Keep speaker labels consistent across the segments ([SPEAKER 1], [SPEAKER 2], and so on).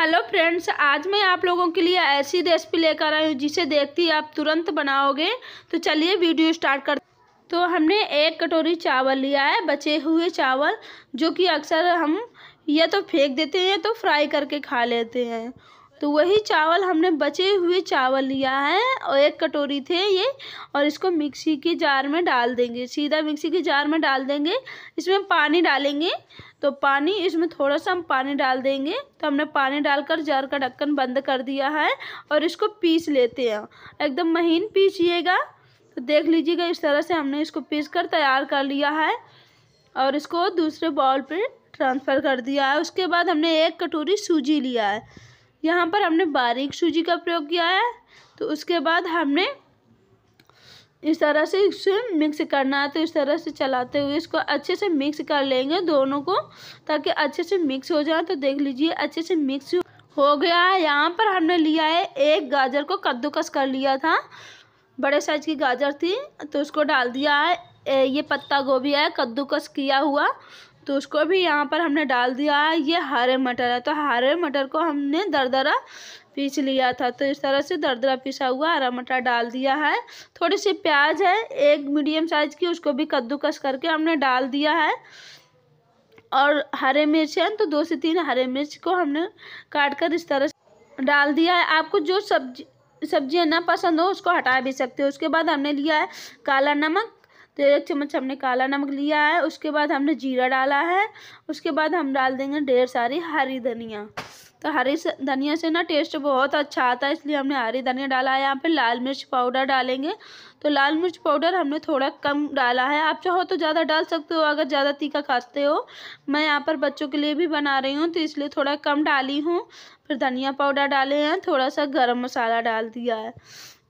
[SPEAKER 1] hello friends आज मैं आप लोगों के लिए ऐसी रेसिपी लेकर आई हूँ जिसे देखती आप तुरंत बनाओगे तो चलिए वीडियो स्टार्ट कर तो हमने एक कटोरी चावल लिया है बचे हुए चावल जो कि अक्सर हम या तो फेंक देते हैं तो फ्राई करके खा लेते हैं तो वही चावल हमने बचे हुए चावल लिया है और एक कटोरी थे ये और इसको मिक्सी के जार में डाल देंगे सीधा मिक्सी के जार में डाल देंगे इसमें पानी डालेंगे तो पानी इसमें थोड़ा सा हम पानी डाल देंगे तो हमने पानी डालकर जार का ढक्कन बंद कर दिया है और इसको पीस लेते हैं एकदम महीन पीसिएगा तो देख लीजिएगा इस तरह से हमने इसको पीस कर तैयार कर लिया है और इसको दूसरे बॉल पर ट्रांसफ़र कर दिया है उसके बाद हमने एक कटोरी सूजी लिया है यहाँ पर हमने बारीक सूजी का प्रयोग किया है तो उसके बाद हमने इस तरह से इसे मिक्स करना है तो इस तरह से चलाते हुए इसको अच्छे से मिक्स कर लेंगे दोनों को ताकि अच्छे से मिक्स हो जाए तो देख लीजिए अच्छे से मिक्स हो गया है यहाँ पर हमने लिया है एक गाजर को कद्दूकस कर लिया था बड़े साइज की गाजर थी तो उसको डाल दिया है ये पत्ता गोभी है कद्दूकस किया हुआ तो उसको भी यहाँ पर हमने डाल दिया ये हरे मटर है तो हरे मटर को हमने दरदरा पीस लिया था तो इस तरह से दरदरा पिसा हुआ हरा मटर डाल दिया है थोड़ी सी प्याज है एक मीडियम साइज की उसको भी कद्दूकस करके हमने डाल दिया है और हरे मिर्च हैं तो दो से तीन हरे मिर्च को हमने काट कर इस तरह से डाल दिया है आपको जो सब्जी सब्जियाँ ना पसंद हो उसको हटा भी सकते हो उसके बाद हमने लिया है काला नमक तो एक चम्मच हमने काला नमक लिया है उसके बाद हमने जीरा डाला है उसके बाद हम डाल देंगे ढेर सारी हरी धनिया तो हरी धनिया से ना टेस्ट बहुत अच्छा आता है इसलिए हमने हरी धनिया डाला है यहाँ पे लाल मिर्च पाउडर डालेंगे तो लाल मिर्च पाउडर हमने थोड़ा कम डाला है आप चाहो तो ज़्यादा डाल सकते हो अगर ज़्यादा तीखा खाते हो मैं यहाँ पर बच्चों के लिए भी बना रही हूँ तो इसलिए थोड़ा कम डाली हूँ फिर धनिया पाउडर डाले हैं थोड़ा सा गर्म मसाला डाल दिया है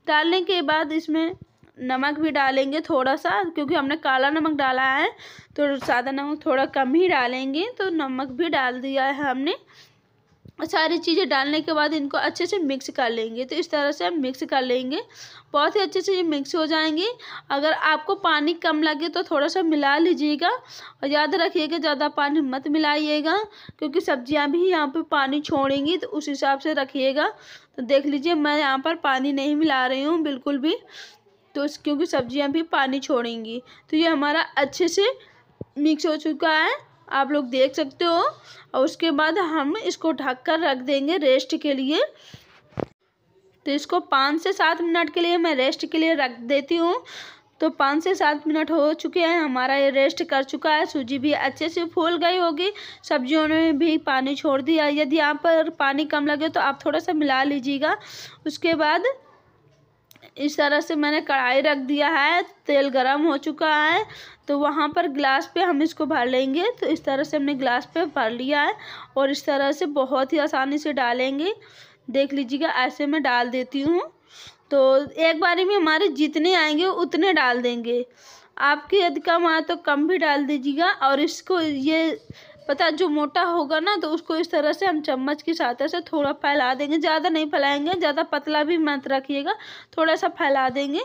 [SPEAKER 1] डालने के बाद इसमें नमक भी डालेंगे थोड़ा सा क्योंकि हमने काला नमक डाला है तो सादा नमक थोड़ा कम ही डालेंगे तो नमक भी डाल दिया है हमने सारी चीज़ें डालने के बाद इनको अच्छे से मिक्स कर लेंगे तो इस तरह से हम मिक्स कर लेंगे बहुत ही अच्छे से ये मिक्स हो जाएंगे अगर आपको पानी कम लगे तो थोड़ा सा मिला लीजिएगा और याद रखिएगा ज़्यादा पानी मत मिलाइएगा क्योंकि सब्जियां भी यहाँ पे पानी छोड़ेंगी तो उस हिसाब से रखिएगा तो देख लीजिए मैं यहाँ पर पानी नहीं मिला रही हूँ बिल्कुल भी तो क्योंकि सब्जियां भी पानी छोड़ेंगी तो ये हमारा अच्छे से मिक्स हो चुका है आप लोग देख सकते हो और उसके बाद हम इसको ढक कर रख देंगे रेस्ट के लिए तो इसको पाँच से सात मिनट के लिए मैं रेस्ट के लिए रख देती हूँ तो पाँच से सात मिनट हो चुके हैं हमारा ये रेस्ट कर चुका है सूजी भी अच्छे से फूल गई होगी सब्जियों ने भी पानी छोड़ दिया यदि यहाँ पर पानी कम लगे तो आप थोड़ा सा मिला लीजिएगा उसके बाद इस तरह से मैंने कढ़ाई रख दिया है तेल गरम हो चुका है तो वहाँ पर ग्लास पे हम इसको भर लेंगे तो इस तरह से हमने ग्लास पे भर लिया है और इस तरह से बहुत ही आसानी से डालेंगे देख लीजिएगा ऐसे मैं डाल देती हूँ तो एक बारी में हमारे जितने आएंगे उतने डाल देंगे आपकी यदि कम आए तो कम भी डाल दीजिएगा और इसको ये पता जो मोटा होगा ना तो उसको इस तरह से हम चम्मच की सहायता से थोड़ा फैला देंगे ज़्यादा नहीं फैलाएंगे ज़्यादा पतला भी मत रखिएगा थोड़ा सा फैला देंगे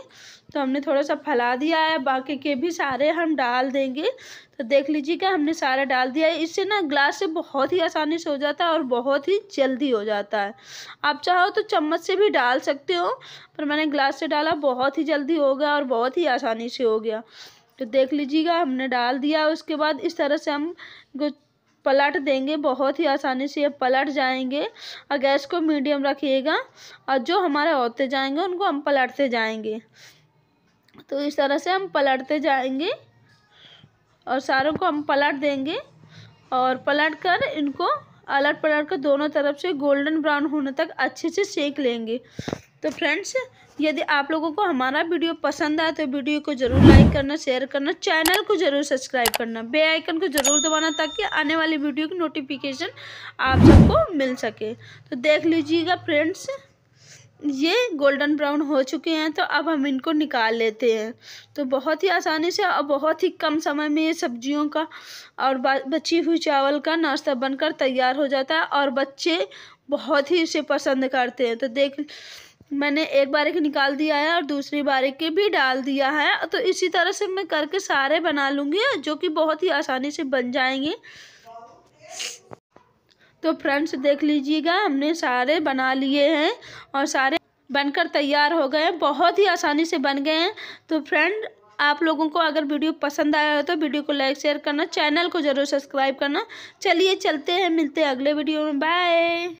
[SPEAKER 1] तो हमने थोड़ा सा फैला दिया है बाकी के भी सारे हम डाल देंगे तो देख लीजिएगा हमने सारा डाल दिया है इससे ना ग्लास से बहुत ही आसानी से हो जाता है और बहुत ही जल्दी हो जाता है आप चाहो तो चम्मच से भी डाल सकते हो पर मैंने ग्लास से डाला बहुत ही जल्दी हो गया और बहुत ही आसानी से हो गया तो देख लीजिएगा हमने डाल दिया उसके बाद इस तरह से हम पलट देंगे बहुत ही आसानी से ये पलट जाएंगे और गैस को मीडियम रखिएगा और जो हमारे होते जाएंगे उनको हम पलटते जाएंगे तो इस तरह से हम पलटते जाएंगे और सारों को हम पलट देंगे और पलट कर इनको अलट पलट कर दोनों तरफ से गोल्डन ब्राउन होने तक अच्छे से सेक लेंगे तो फ्रेंड्स यदि आप लोगों को हमारा वीडियो पसंद आए तो वीडियो को जरूर लाइक करना शेयर करना चैनल को जरूर सब्सक्राइब करना बे आइकन को जरूर दबाना ताकि आने वाली वीडियो की नोटिफिकेशन आप सबको मिल सके तो देख लीजिएगा फ्रेंड्स ये गोल्डन ब्राउन हो चुके हैं तो अब हम इनको निकाल लेते हैं तो बहुत ही आसानी से और बहुत ही कम समय में ये सब्जियों का और बची हुई चावल का नाश्ता बनकर तैयार हो जाता है और बच्चे बहुत ही इसे पसंद करते हैं तो देख मैंने एक बार के निकाल दिया है और दूसरी बार के भी डाल दिया है तो इसी तरह से मैं करके सारे बना लूँगी जो कि बहुत ही आसानी से बन जाएंगे तो फ्रेंड्स देख लीजिएगा हमने सारे बना लिए हैं और सारे बनकर तैयार हो गए हैं बहुत ही आसानी से बन गए हैं तो फ्रेंड आप लोगों को अगर वीडियो पसंद आया हो तो वीडियो को लाइक शेयर करना चैनल को ज़रूर सब्सक्राइब करना चलिए चलते हैं मिलते हैं अगले वीडियो में बाय